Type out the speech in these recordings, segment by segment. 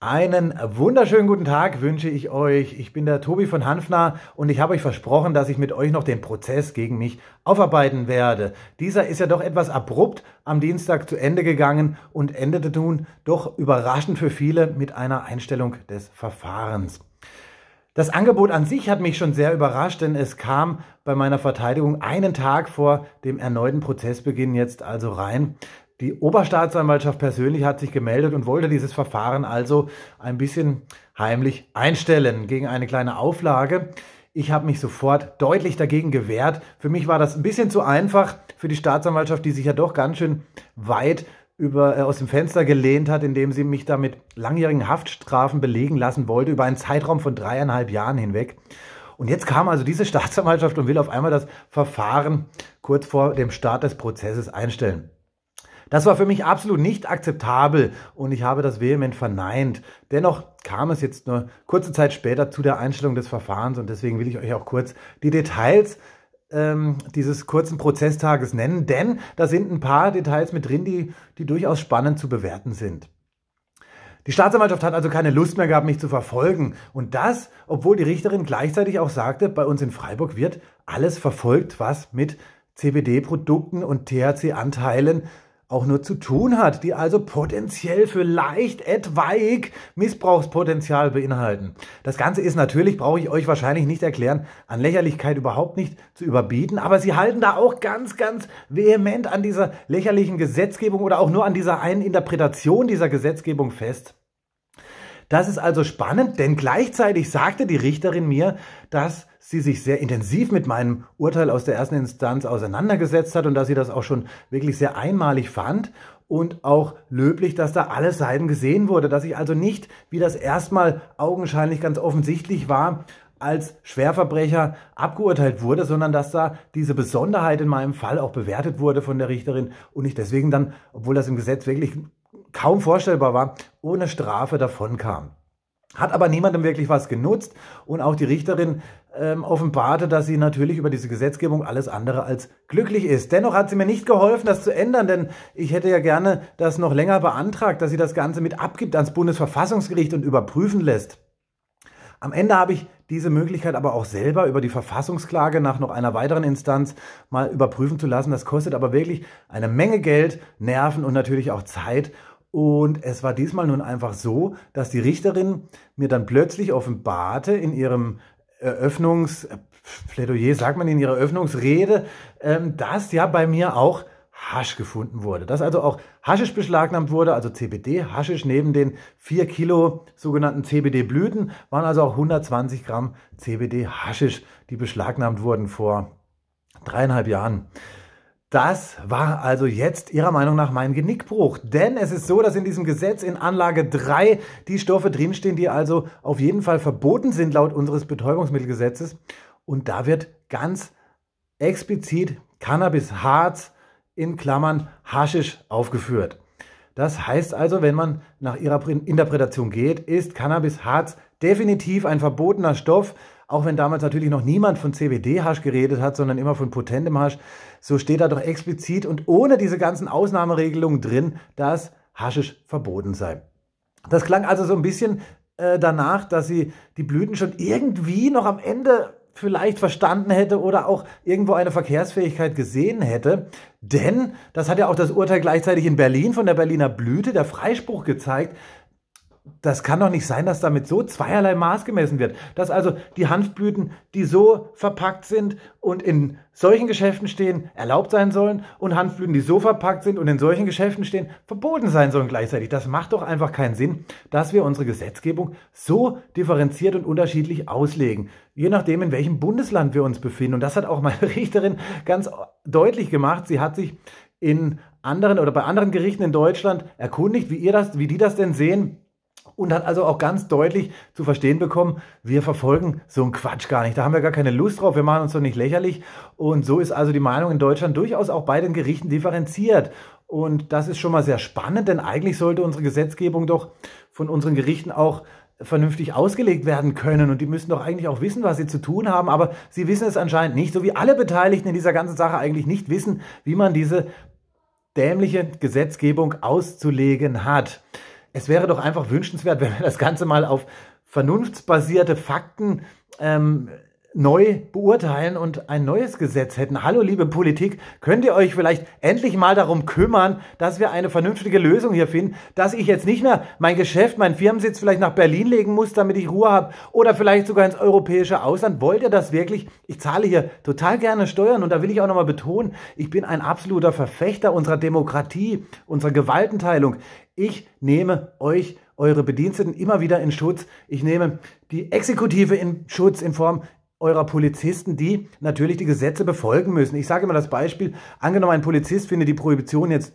Einen wunderschönen guten Tag wünsche ich euch. Ich bin der Tobi von Hanfner und ich habe euch versprochen, dass ich mit euch noch den Prozess gegen mich aufarbeiten werde. Dieser ist ja doch etwas abrupt am Dienstag zu Ende gegangen und endete nun doch überraschend für viele mit einer Einstellung des Verfahrens. Das Angebot an sich hat mich schon sehr überrascht, denn es kam bei meiner Verteidigung einen Tag vor dem erneuten Prozessbeginn jetzt also rein. Die Oberstaatsanwaltschaft persönlich hat sich gemeldet und wollte dieses Verfahren also ein bisschen heimlich einstellen gegen eine kleine Auflage. Ich habe mich sofort deutlich dagegen gewehrt. Für mich war das ein bisschen zu einfach für die Staatsanwaltschaft, die sich ja doch ganz schön weit über, äh, aus dem Fenster gelehnt hat, indem sie mich da mit langjährigen Haftstrafen belegen lassen wollte, über einen Zeitraum von dreieinhalb Jahren hinweg. Und jetzt kam also diese Staatsanwaltschaft und will auf einmal das Verfahren kurz vor dem Start des Prozesses einstellen. Das war für mich absolut nicht akzeptabel und ich habe das vehement verneint. Dennoch kam es jetzt nur kurze Zeit später zu der Einstellung des Verfahrens und deswegen will ich euch auch kurz die Details ähm, dieses kurzen Prozesstages nennen, denn da sind ein paar Details mit drin, die, die durchaus spannend zu bewerten sind. Die Staatsanwaltschaft hat also keine Lust mehr gehabt, mich zu verfolgen. Und das, obwohl die Richterin gleichzeitig auch sagte, bei uns in Freiburg wird alles verfolgt, was mit CBD-Produkten und THC-Anteilen auch nur zu tun hat, die also potenziell vielleicht etwaig Missbrauchspotenzial beinhalten. Das Ganze ist natürlich, brauche ich euch wahrscheinlich nicht erklären, an Lächerlichkeit überhaupt nicht zu überbieten, aber sie halten da auch ganz, ganz vehement an dieser lächerlichen Gesetzgebung oder auch nur an dieser einen Interpretation dieser Gesetzgebung fest. Das ist also spannend, denn gleichzeitig sagte die Richterin mir, dass sie sich sehr intensiv mit meinem Urteil aus der ersten Instanz auseinandergesetzt hat und dass sie das auch schon wirklich sehr einmalig fand und auch löblich, dass da alle Seiten gesehen wurde, dass ich also nicht, wie das erstmal augenscheinlich ganz offensichtlich war, als Schwerverbrecher abgeurteilt wurde, sondern dass da diese Besonderheit in meinem Fall auch bewertet wurde von der Richterin und ich deswegen dann, obwohl das im Gesetz wirklich kaum vorstellbar war, ohne Strafe davon kam. Hat aber niemandem wirklich was genutzt und auch die Richterin ähm, offenbarte, dass sie natürlich über diese Gesetzgebung alles andere als glücklich ist. Dennoch hat sie mir nicht geholfen, das zu ändern, denn ich hätte ja gerne das noch länger beantragt, dass sie das Ganze mit abgibt ans Bundesverfassungsgericht und überprüfen lässt. Am Ende habe ich diese Möglichkeit aber auch selber über die Verfassungsklage nach noch einer weiteren Instanz mal überprüfen zu lassen. Das kostet aber wirklich eine Menge Geld, Nerven und natürlich auch Zeit. Und es war diesmal nun einfach so, dass die Richterin mir dann plötzlich offenbarte in ihrem Eröffnungsplädoyer, äh, sagt man in ihrer Eröffnungsrede, ähm, dass ja bei mir auch Hasch gefunden wurde. Dass also auch Haschisch beschlagnahmt wurde, also CBD. Haschisch neben den 4 Kilo sogenannten CBD-Blüten waren also auch 120 Gramm CBD-Haschisch, die beschlagnahmt wurden vor dreieinhalb Jahren. Das war also jetzt Ihrer Meinung nach mein Genickbruch. Denn es ist so, dass in diesem Gesetz in Anlage 3 die Stoffe drinstehen, die also auf jeden Fall verboten sind laut unseres Betäubungsmittelgesetzes. Und da wird ganz explizit Cannabis-Harz in Klammern Haschisch aufgeführt. Das heißt also, wenn man nach ihrer Interpretation geht, ist Cannabis-Harz definitiv ein verbotener Stoff, auch wenn damals natürlich noch niemand von CBD-Hasch geredet hat, sondern immer von potentem Hasch, so steht da doch explizit und ohne diese ganzen Ausnahmeregelungen drin, dass Haschisch verboten sei. Das klang also so ein bisschen äh, danach, dass sie die Blüten schon irgendwie noch am Ende vielleicht verstanden hätte oder auch irgendwo eine Verkehrsfähigkeit gesehen hätte. Denn, das hat ja auch das Urteil gleichzeitig in Berlin von der Berliner Blüte, der Freispruch gezeigt, das kann doch nicht sein, dass damit so zweierlei Maß gemessen wird. Dass also die Hanfblüten, die so verpackt sind und in solchen Geschäften stehen, erlaubt sein sollen und Hanfblüten, die so verpackt sind und in solchen Geschäften stehen, verboten sein sollen gleichzeitig. Das macht doch einfach keinen Sinn, dass wir unsere Gesetzgebung so differenziert und unterschiedlich auslegen. Je nachdem, in welchem Bundesland wir uns befinden. Und das hat auch meine Richterin ganz deutlich gemacht. Sie hat sich in anderen oder bei anderen Gerichten in Deutschland erkundigt, wie ihr das, wie die das denn sehen und hat also auch ganz deutlich zu verstehen bekommen, wir verfolgen so einen Quatsch gar nicht. Da haben wir gar keine Lust drauf, wir machen uns doch nicht lächerlich. Und so ist also die Meinung in Deutschland durchaus auch bei den Gerichten differenziert. Und das ist schon mal sehr spannend, denn eigentlich sollte unsere Gesetzgebung doch von unseren Gerichten auch vernünftig ausgelegt werden können. Und die müssen doch eigentlich auch wissen, was sie zu tun haben. Aber sie wissen es anscheinend nicht, so wie alle Beteiligten in dieser ganzen Sache eigentlich nicht wissen, wie man diese dämliche Gesetzgebung auszulegen hat es wäre doch einfach wünschenswert, wenn wir das Ganze mal auf vernunftsbasierte Fakten ähm, neu beurteilen und ein neues Gesetz hätten. Hallo liebe Politik, könnt ihr euch vielleicht endlich mal darum kümmern, dass wir eine vernünftige Lösung hier finden, dass ich jetzt nicht mehr mein Geschäft, meinen Firmensitz vielleicht nach Berlin legen muss, damit ich Ruhe habe oder vielleicht sogar ins europäische Ausland. Wollt ihr das wirklich? Ich zahle hier total gerne Steuern und da will ich auch nochmal betonen, ich bin ein absoluter Verfechter unserer Demokratie, unserer Gewaltenteilung. Ich nehme euch eure Bediensteten immer wieder in Schutz. Ich nehme die Exekutive in Schutz in Form eurer Polizisten, die natürlich die Gesetze befolgen müssen. Ich sage immer das Beispiel, angenommen ein Polizist findet die Prohibition jetzt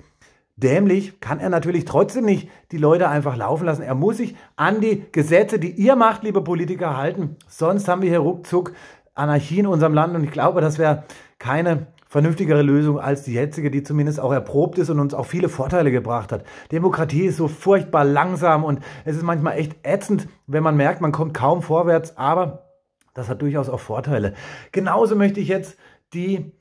dämlich, kann er natürlich trotzdem nicht die Leute einfach laufen lassen. Er muss sich an die Gesetze, die ihr macht, liebe Politiker, halten. Sonst haben wir hier ruckzuck Anarchie in unserem Land und ich glaube, das wäre keine vernünftigere Lösung als die jetzige, die zumindest auch erprobt ist und uns auch viele Vorteile gebracht hat. Demokratie ist so furchtbar langsam und es ist manchmal echt ätzend, wenn man merkt, man kommt kaum vorwärts, aber das hat durchaus auch Vorteile. Genauso möchte ich jetzt die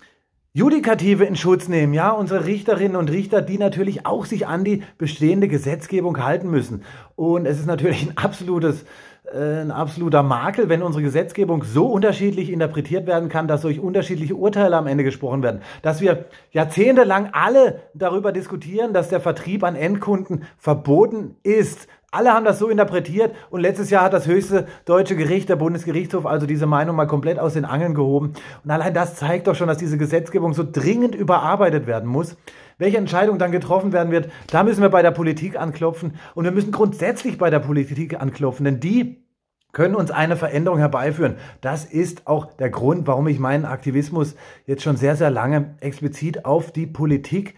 Judikative in Schutz nehmen, ja, unsere Richterinnen und Richter, die natürlich auch sich an die bestehende Gesetzgebung halten müssen. Und es ist natürlich ein absolutes äh, ein absoluter Makel, wenn unsere Gesetzgebung so unterschiedlich interpretiert werden kann, dass durch unterschiedliche Urteile am Ende gesprochen werden. Dass wir jahrzehntelang alle darüber diskutieren, dass der Vertrieb an Endkunden verboten ist, alle haben das so interpretiert und letztes Jahr hat das höchste deutsche Gericht, der Bundesgerichtshof, also diese Meinung mal komplett aus den Angeln gehoben. Und allein das zeigt doch schon, dass diese Gesetzgebung so dringend überarbeitet werden muss. Welche Entscheidung dann getroffen werden wird, da müssen wir bei der Politik anklopfen und wir müssen grundsätzlich bei der Politik anklopfen, denn die können uns eine Veränderung herbeiführen. Das ist auch der Grund, warum ich meinen Aktivismus jetzt schon sehr, sehr lange explizit auf die Politik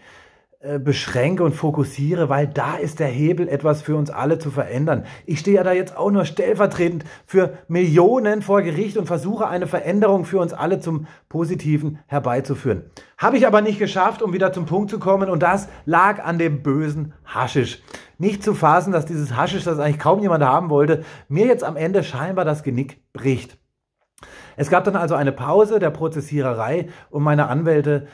äh, beschränke und fokussiere, weil da ist der Hebel, etwas für uns alle zu verändern. Ich stehe ja da jetzt auch nur stellvertretend für Millionen vor Gericht und versuche eine Veränderung für uns alle zum Positiven herbeizuführen. Habe ich aber nicht geschafft, um wieder zum Punkt zu kommen und das lag an dem bösen Haschisch. Nicht zu fassen, dass dieses Haschisch, das eigentlich kaum jemand haben wollte, mir jetzt am Ende scheinbar das Genick bricht. Es gab dann also eine Pause der Prozessiererei und meine Anwälte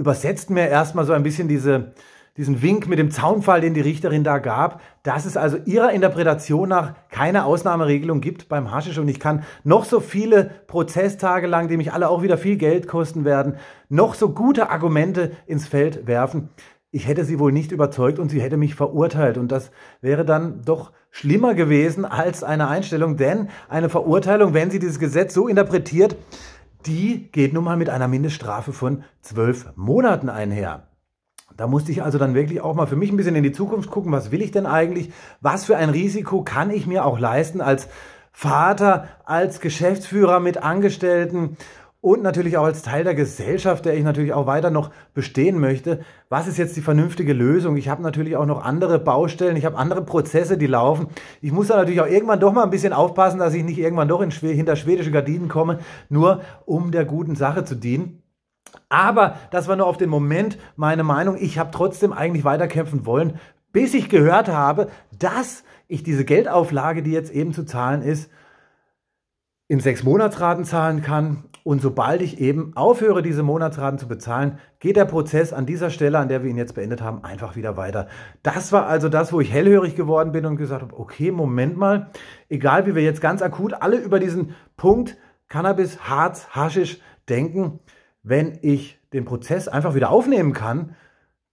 übersetzt mir erstmal so ein bisschen diese, diesen Wink mit dem Zaunfall, den die Richterin da gab, dass es also ihrer Interpretation nach keine Ausnahmeregelung gibt beim Haschisch. Und ich kann noch so viele Prozesstage lang, die mich alle auch wieder viel Geld kosten werden, noch so gute Argumente ins Feld werfen. Ich hätte sie wohl nicht überzeugt und sie hätte mich verurteilt. Und das wäre dann doch schlimmer gewesen als eine Einstellung, denn eine Verurteilung, wenn sie dieses Gesetz so interpretiert, die geht nun mal mit einer Mindeststrafe von zwölf Monaten einher. Da musste ich also dann wirklich auch mal für mich ein bisschen in die Zukunft gucken, was will ich denn eigentlich, was für ein Risiko kann ich mir auch leisten als Vater, als Geschäftsführer mit Angestellten und natürlich auch als Teil der Gesellschaft, der ich natürlich auch weiter noch bestehen möchte. Was ist jetzt die vernünftige Lösung? Ich habe natürlich auch noch andere Baustellen, ich habe andere Prozesse, die laufen. Ich muss da natürlich auch irgendwann doch mal ein bisschen aufpassen, dass ich nicht irgendwann doch Schw hinter schwedische Gardinen komme, nur um der guten Sache zu dienen. Aber das war nur auf den Moment meine Meinung. Ich habe trotzdem eigentlich weiterkämpfen wollen, bis ich gehört habe, dass ich diese Geldauflage, die jetzt eben zu zahlen ist, in sechs Monatsraten zahlen kann und sobald ich eben aufhöre, diese Monatsraten zu bezahlen, geht der Prozess an dieser Stelle, an der wir ihn jetzt beendet haben, einfach wieder weiter. Das war also das, wo ich hellhörig geworden bin und gesagt habe, okay, Moment mal, egal wie wir jetzt ganz akut alle über diesen Punkt Cannabis, Harz, Haschisch denken, wenn ich den Prozess einfach wieder aufnehmen kann,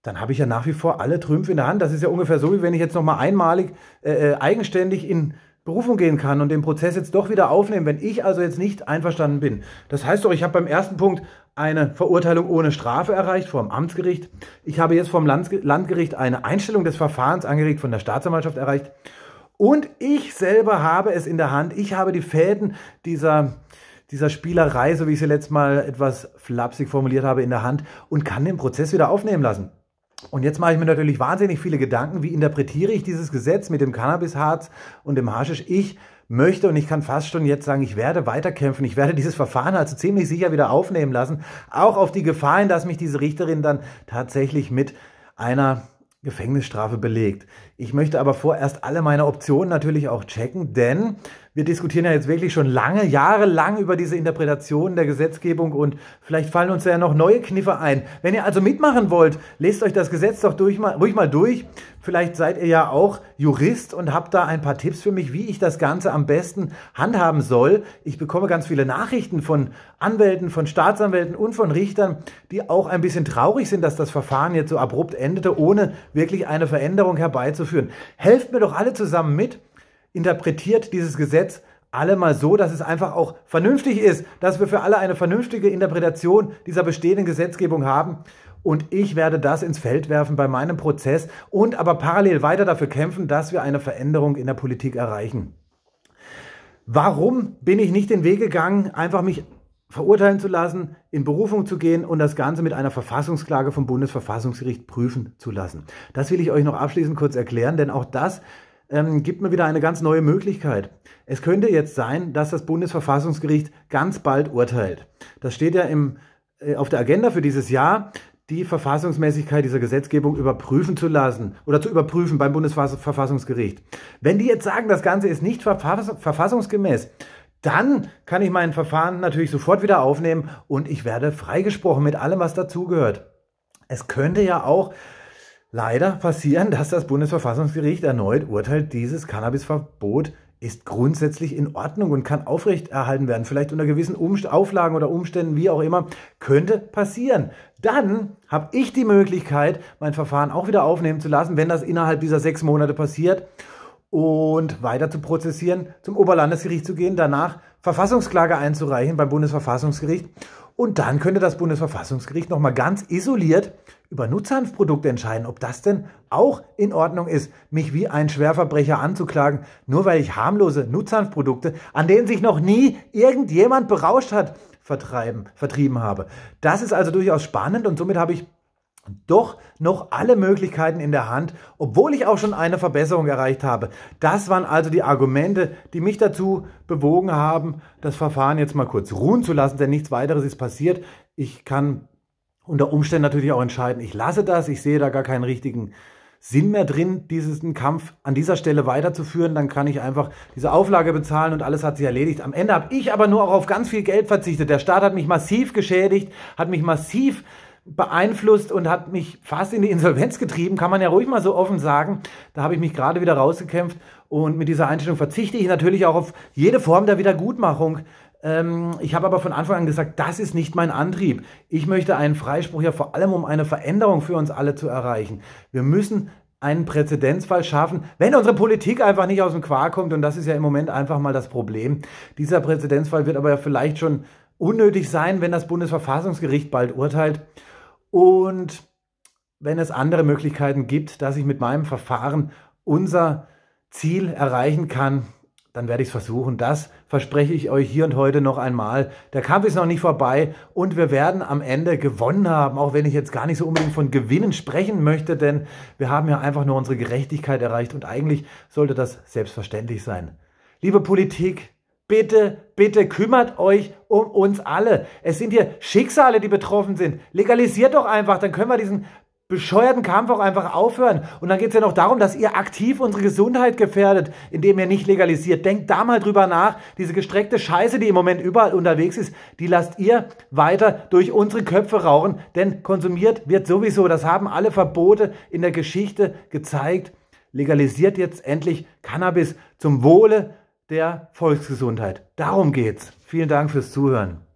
dann habe ich ja nach wie vor alle Trümpfe in der Hand. Das ist ja ungefähr so, wie wenn ich jetzt nochmal einmalig äh, äh, eigenständig in Berufung gehen kann und den Prozess jetzt doch wieder aufnehmen, wenn ich also jetzt nicht einverstanden bin. Das heißt doch, ich habe beim ersten Punkt eine Verurteilung ohne Strafe erreicht vom Amtsgericht. Ich habe jetzt vom Landgericht eine Einstellung des Verfahrens angeregt von der Staatsanwaltschaft erreicht. Und ich selber habe es in der Hand. Ich habe die Fäden dieser, dieser Spielerei, so wie ich sie letztes Mal etwas flapsig formuliert habe, in der Hand und kann den Prozess wieder aufnehmen lassen. Und jetzt mache ich mir natürlich wahnsinnig viele Gedanken, wie interpretiere ich dieses Gesetz mit dem Cannabisharz und dem Haschisch. Ich möchte und ich kann fast schon jetzt sagen, ich werde weiterkämpfen. Ich werde dieses Verfahren also ziemlich sicher wieder aufnehmen lassen. Auch auf die Gefahr hin, dass mich diese Richterin dann tatsächlich mit einer Gefängnisstrafe belegt. Ich möchte aber vorerst alle meine Optionen natürlich auch checken, denn wir diskutieren ja jetzt wirklich schon lange, jahrelang über diese Interpretation der Gesetzgebung und vielleicht fallen uns ja noch neue Kniffe ein. Wenn ihr also mitmachen wollt, lest euch das Gesetz doch durch, mal, ruhig mal durch. Vielleicht seid ihr ja auch Jurist und habt da ein paar Tipps für mich, wie ich das Ganze am besten handhaben soll. Ich bekomme ganz viele Nachrichten von Anwälten, von Staatsanwälten und von Richtern, die auch ein bisschen traurig sind, dass das Verfahren jetzt so abrupt endete, ohne wirklich eine Veränderung herbeizuführen. Helft mir doch alle zusammen mit interpretiert dieses Gesetz alle mal so, dass es einfach auch vernünftig ist, dass wir für alle eine vernünftige Interpretation dieser bestehenden Gesetzgebung haben. Und ich werde das ins Feld werfen bei meinem Prozess und aber parallel weiter dafür kämpfen, dass wir eine Veränderung in der Politik erreichen. Warum bin ich nicht den Weg gegangen, einfach mich verurteilen zu lassen, in Berufung zu gehen und das Ganze mit einer Verfassungsklage vom Bundesverfassungsgericht prüfen zu lassen. Das will ich euch noch abschließend kurz erklären, denn auch das ähm, gibt mir wieder eine ganz neue Möglichkeit. Es könnte jetzt sein, dass das Bundesverfassungsgericht ganz bald urteilt. Das steht ja im, äh, auf der Agenda für dieses Jahr, die Verfassungsmäßigkeit dieser Gesetzgebung überprüfen zu lassen oder zu überprüfen beim Bundesverfassungsgericht. Wenn die jetzt sagen, das Ganze ist nicht verfass verfassungsgemäß, dann kann ich mein Verfahren natürlich sofort wieder aufnehmen und ich werde freigesprochen mit allem, was dazugehört. Es könnte ja auch leider passieren, dass das Bundesverfassungsgericht erneut urteilt, dieses Cannabisverbot ist grundsätzlich in Ordnung und kann aufrechterhalten werden. Vielleicht unter gewissen Umst Auflagen oder Umständen, wie auch immer, könnte passieren. Dann habe ich die Möglichkeit, mein Verfahren auch wieder aufnehmen zu lassen, wenn das innerhalb dieser sechs Monate passiert und weiter zu prozessieren, zum Oberlandesgericht zu gehen, danach Verfassungsklage einzureichen beim Bundesverfassungsgericht und dann könnte das Bundesverfassungsgericht nochmal ganz isoliert über Nutzhanfprodukte entscheiden, ob das denn auch in Ordnung ist, mich wie ein Schwerverbrecher anzuklagen, nur weil ich harmlose Nutzhanfprodukte, an denen sich noch nie irgendjemand berauscht hat, vertrieben habe. Das ist also durchaus spannend und somit habe ich doch noch alle Möglichkeiten in der Hand, obwohl ich auch schon eine Verbesserung erreicht habe. Das waren also die Argumente, die mich dazu bewogen haben, das Verfahren jetzt mal kurz ruhen zu lassen, denn nichts weiteres ist passiert. Ich kann unter Umständen natürlich auch entscheiden, ich lasse das, ich sehe da gar keinen richtigen Sinn mehr drin, diesen Kampf an dieser Stelle weiterzuführen, dann kann ich einfach diese Auflage bezahlen und alles hat sich erledigt. Am Ende habe ich aber nur auch auf ganz viel Geld verzichtet. Der Staat hat mich massiv geschädigt, hat mich massiv äh, beeinflusst und hat mich fast in die Insolvenz getrieben, kann man ja ruhig mal so offen sagen. Da habe ich mich gerade wieder rausgekämpft und mit dieser Einstellung verzichte ich natürlich auch auf jede Form der Wiedergutmachung. Ähm, ich habe aber von Anfang an gesagt, das ist nicht mein Antrieb. Ich möchte einen Freispruch ja vor allem, um eine Veränderung für uns alle zu erreichen. Wir müssen einen Präzedenzfall schaffen, wenn unsere Politik einfach nicht aus dem Quark kommt. Und das ist ja im Moment einfach mal das Problem. Dieser Präzedenzfall wird aber ja vielleicht schon unnötig sein, wenn das Bundesverfassungsgericht bald urteilt. Und wenn es andere Möglichkeiten gibt, dass ich mit meinem Verfahren unser Ziel erreichen kann, dann werde ich es versuchen. Das verspreche ich euch hier und heute noch einmal. Der Kampf ist noch nicht vorbei und wir werden am Ende gewonnen haben, auch wenn ich jetzt gar nicht so unbedingt von Gewinnen sprechen möchte, denn wir haben ja einfach nur unsere Gerechtigkeit erreicht und eigentlich sollte das selbstverständlich sein. Liebe Politik, bitte, bitte kümmert euch um uns alle. Es sind hier Schicksale, die betroffen sind. Legalisiert doch einfach, dann können wir diesen bescheuerten Kampf auch einfach aufhören. Und dann geht es ja noch darum, dass ihr aktiv unsere Gesundheit gefährdet, indem ihr nicht legalisiert. Denkt da mal drüber nach. Diese gestreckte Scheiße, die im Moment überall unterwegs ist, die lasst ihr weiter durch unsere Köpfe rauchen. Denn konsumiert wird sowieso. Das haben alle Verbote in der Geschichte gezeigt. Legalisiert jetzt endlich Cannabis zum Wohle der Volksgesundheit. Darum geht's. Vielen Dank fürs Zuhören.